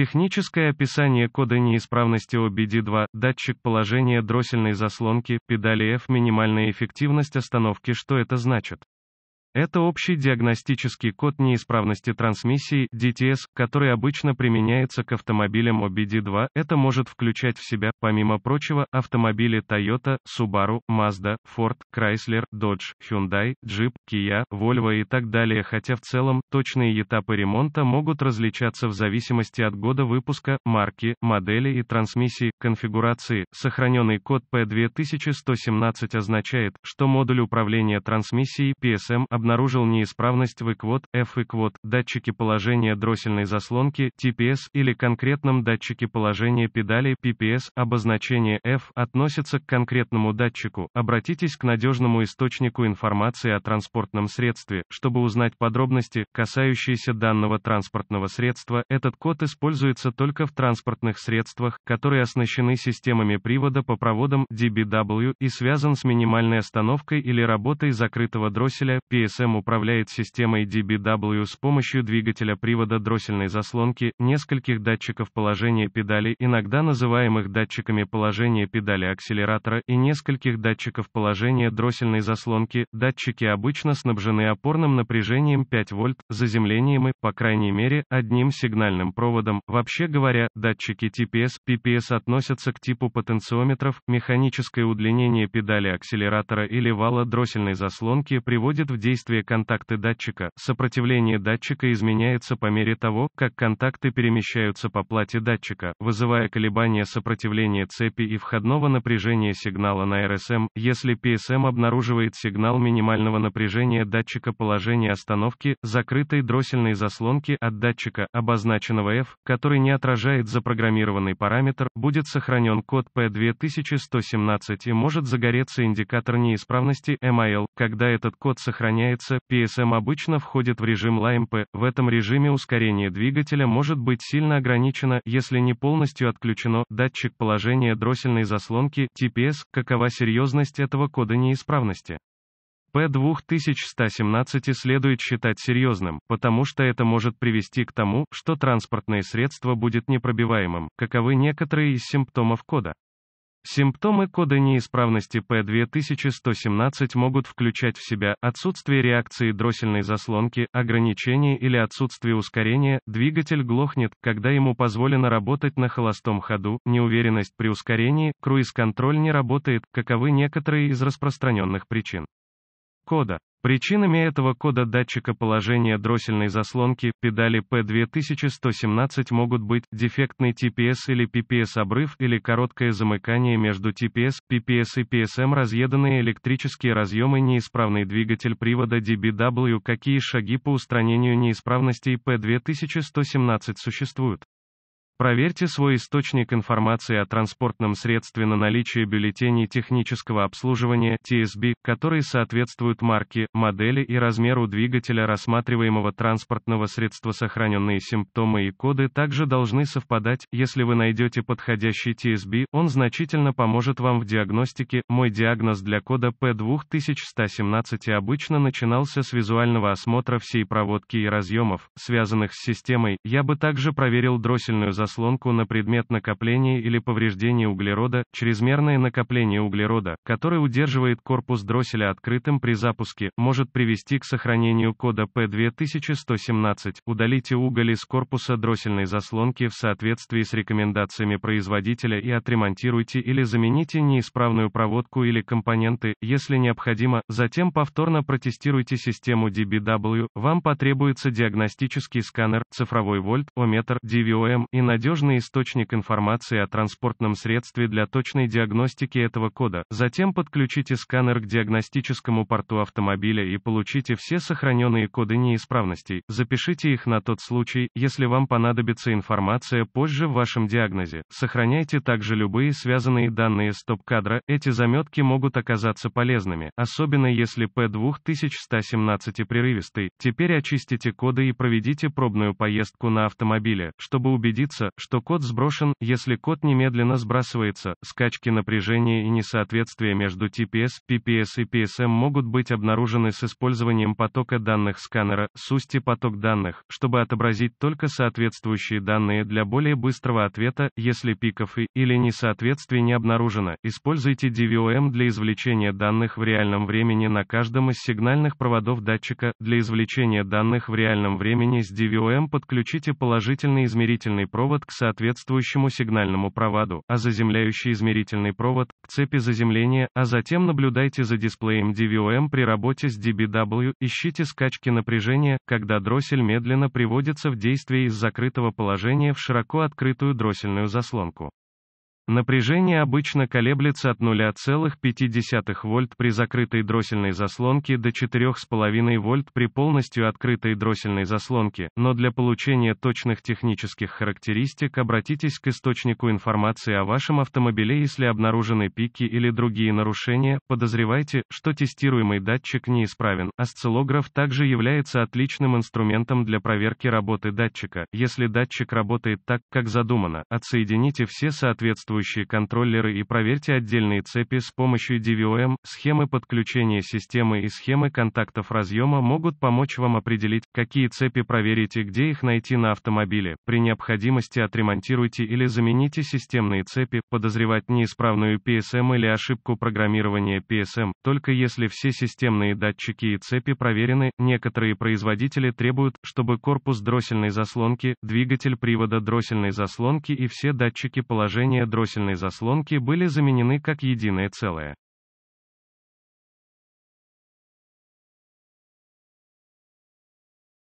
Техническое описание кода неисправности OBD2, датчик положения дроссельной заслонки, педали F, минимальная эффективность остановки, что это значит? Это общий диагностический код неисправности трансмиссии DTS, который обычно применяется к автомобилям OBD2. Это может включать в себя, помимо прочего, автомобили Toyota, Subaru, Mazda, Ford, Chrysler, Dodge, Hyundai, Jeep, Kia, Volvo и так далее, хотя в целом точные этапы ремонта могут различаться в зависимости от года выпуска, марки, модели и трансмиссии, конфигурации. Сохраненный код P2117 означает, что модуль управления трансмиссией PSM обнаружил неисправность в иквод, F иквод, датчике положения дроссельной заслонки, TPS, или конкретном датчике положения педали, PPS, обозначение F относится к конкретному датчику. Обратитесь к надежному источнику информации о транспортном средстве, чтобы узнать подробности, касающиеся данного транспортного средства. Этот код используется только в транспортных средствах, которые оснащены системами привода по проводам DBW и связан с минимальной остановкой или работой закрытого дросселя, PS DSM управляет системой DBW с помощью двигателя привода дроссельной заслонки, нескольких датчиков положения педали, иногда называемых датчиками положения педали акселератора, и нескольких датчиков положения дроссельной заслонки. Датчики обычно снабжены опорным напряжением 5 вольт, заземлением и, по крайней мере, одним сигнальным проводом. Вообще говоря, датчики TPS, PPS относятся к типу потенциометров, механическое удлинение педали акселератора или вала дроссельной заслонки приводит в действие действия контакты датчика, сопротивление датчика изменяется по мере того, как контакты перемещаются по плате датчика, вызывая колебания сопротивления цепи и входного напряжения сигнала на РСМ. если PSM обнаруживает сигнал минимального напряжения датчика положения остановки, закрытой дроссельной заслонки от датчика, обозначенного F, который не отражает запрограммированный параметр, будет сохранен код P2117 и может загореться индикатор неисправности MIL, когда этот код сохраняется разгоняется, PSM обычно входит в режим LAMP. В этом режиме ускорение двигателя может быть сильно ограничено, если не полностью отключено, датчик положения дроссельной заслонки, TPS, какова серьезность этого кода неисправности. P 2117 следует считать серьезным, потому что это может привести к тому, что транспортное средство будет непробиваемым, каковы некоторые из симптомов кода. Симптомы кода неисправности P2117 могут включать в себя отсутствие реакции дроссельной заслонки, ограничение или отсутствие ускорения, двигатель глохнет, когда ему позволено работать на холостом ходу, неуверенность при ускорении, круиз-контроль не работает, каковы некоторые из распространенных причин кода. Причинами этого кода датчика положения дроссельной заслонки, педали P2117 могут быть дефектный TPS или PPS-обрыв или короткое замыкание между TPS, PPS и PSM, разъеданные электрические разъемы, неисправный двигатель привода DBW. Какие шаги по устранению неисправностей P2117 существуют? Проверьте свой источник информации о транспортном средстве на наличие бюллетеней технического обслуживания TSB, которые соответствуют марке, модели и размеру двигателя рассматриваемого транспортного средства. Сохраненные симптомы и коды также должны совпадать. Если вы найдете подходящий TSB, он значительно поможет вам в диагностике. Мой диагноз для кода P2117 обычно начинался с визуального осмотра всей проводки и разъемов, связанных с системой. Я бы также проверил дроссельную засадку заслонку на предмет накопления или повреждения углерода, чрезмерное накопление углерода, которое удерживает корпус дросселя открытым при запуске, может привести к сохранению кода P2117, удалите уголь из корпуса дроссельной заслонки в соответствии с рекомендациями производителя и отремонтируйте или замените неисправную проводку или компоненты, если необходимо, затем повторно протестируйте систему DBW, вам потребуется диагностический сканер, цифровой вольт, ометр, DVOM и надежный надежный источник информации о транспортном средстве для точной диагностики этого кода, затем подключите сканер к диагностическому порту автомобиля и получите все сохраненные коды неисправностей, запишите их на тот случай, если вам понадобится информация позже в вашем диагнозе. Сохраняйте также любые связанные данные стоп кадра эти заметки могут оказаться полезными, особенно если P2117 прерывистый. Теперь очистите коды и проведите пробную поездку на автомобиле, чтобы убедиться, значится, что код сброшен, если код немедленно сбрасывается, скачки напряжения и несоответствия между TPS, PPS и PSM могут быть обнаружены с использованием потока данных сканера, сусти поток данных, чтобы отобразить только соответствующие данные для более быстрого ответа, если пиков и или несоответствий не обнаружено, используйте DVOM для извлечения данных в реальном времени на каждом из сигнальных проводов датчика, для извлечения данных в реальном времени с DVOM подключите положительный измерительный провод провод к соответствующему сигнальному проводу, а заземляющий измерительный провод – к цепи заземления, а затем наблюдайте за дисплеем DVOM при работе с DBW, ищите скачки напряжения, когда дроссель медленно приводится в действие из закрытого положения в широко открытую дроссельную заслонку. Напряжение обычно колеблется от 0,5 вольт при закрытой дроссельной заслонке до 4,5 вольт при полностью открытой дроссельной заслонке, но для получения точных технических характеристик обратитесь к источнику информации о вашем автомобиле если обнаружены пики или другие нарушения, подозревайте, что тестируемый датчик неисправен. Осциллограф также является отличным инструментом для проверки работы датчика. Если датчик работает так, как задумано, отсоедините все соответствующие соответствующие контроллеры и проверьте отдельные цепи с помощью DVOM. Схемы подключения системы и схемы контактов разъема могут помочь вам определить, какие цепи проверить и где их найти на автомобиле. При необходимости отремонтируйте или замените системные цепи. Подозревать неисправную PSM или ошибку программирования PSM, только если все системные датчики и цепи проверены. Некоторые производители требуют, чтобы корпус дроссельной заслонки, двигатель привода дроссельной заслонки и все датчики положения дроссельной дросельной заслонки были заменены как единое целое.